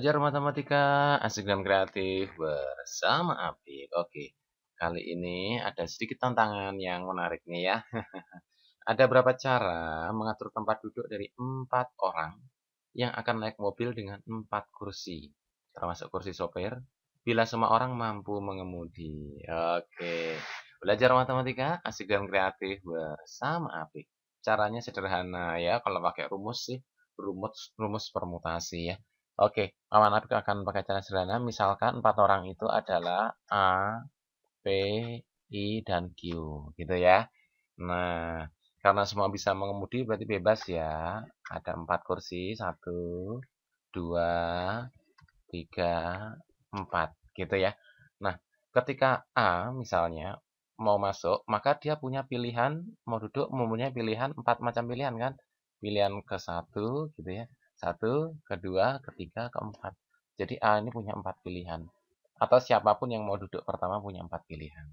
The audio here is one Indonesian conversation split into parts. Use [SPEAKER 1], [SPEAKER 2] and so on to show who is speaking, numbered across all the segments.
[SPEAKER 1] Belajar matematika asik dan kreatif bersama Apik. Oke, kali ini ada sedikit tantangan yang menarik nih ya. ada berapa cara mengatur tempat duduk dari empat orang yang akan naik mobil dengan empat kursi, termasuk kursi sopir, bila semua orang mampu mengemudi. Oke, belajar matematika asik dan kreatif bersama Apik. Caranya sederhana ya, kalau pakai rumus sih, rumus rumus permutasi ya Oke, kawan Apik akan pakai cara sederhana. Misalkan empat orang itu adalah A, P, I, dan Q. Gitu ya. Nah, karena semua bisa mengemudi berarti bebas ya. Ada empat kursi. Satu, dua, tiga, empat. Gitu ya. Nah, ketika A misalnya mau masuk, maka dia punya pilihan, mau duduk, mempunyai pilihan, empat macam pilihan kan. Pilihan ke satu gitu ya satu, kedua, ketiga, keempat. Jadi A ini punya empat pilihan. Atau siapapun yang mau duduk pertama punya empat pilihan.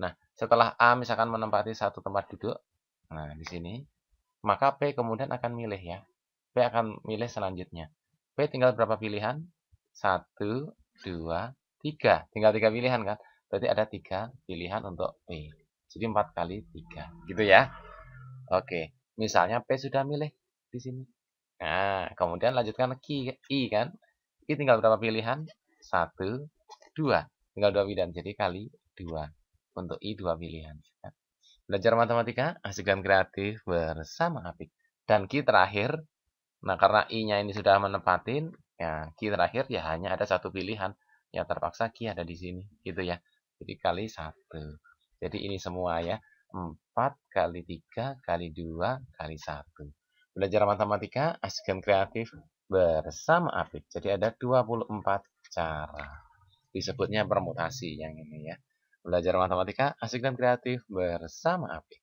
[SPEAKER 1] Nah, setelah A misalkan menempati satu tempat duduk, nah di sini, maka P kemudian akan milih ya. P akan milih selanjutnya. P tinggal berapa pilihan? Satu, dua, tiga. Tinggal tiga pilihan kan? Berarti ada tiga pilihan untuk P. Jadi empat kali tiga, Gitu ya. Oke. Misalnya P sudah milih di sini. Nah, kemudian lanjutkan Q, I kan. I tinggal berapa pilihan? Satu, dua. Tinggal dua pilihan, jadi kali dua. Untuk I dua pilihan. Belajar matematika, hasilkan kreatif bersama Apik. Dan Q terakhir, nah karena I-nya ini sudah menempatin ya Q terakhir ya hanya ada satu pilihan. Ya terpaksa Q ada di sini, gitu ya. Jadi kali satu. Jadi ini semua ya. 4 kali 3 kali 2 kali 1 belajar matematika dan kreatif bersama Apik. Jadi ada 24 cara. Disebutnya permutasi yang ini ya. Belajar matematika asik dan kreatif bersama Apik.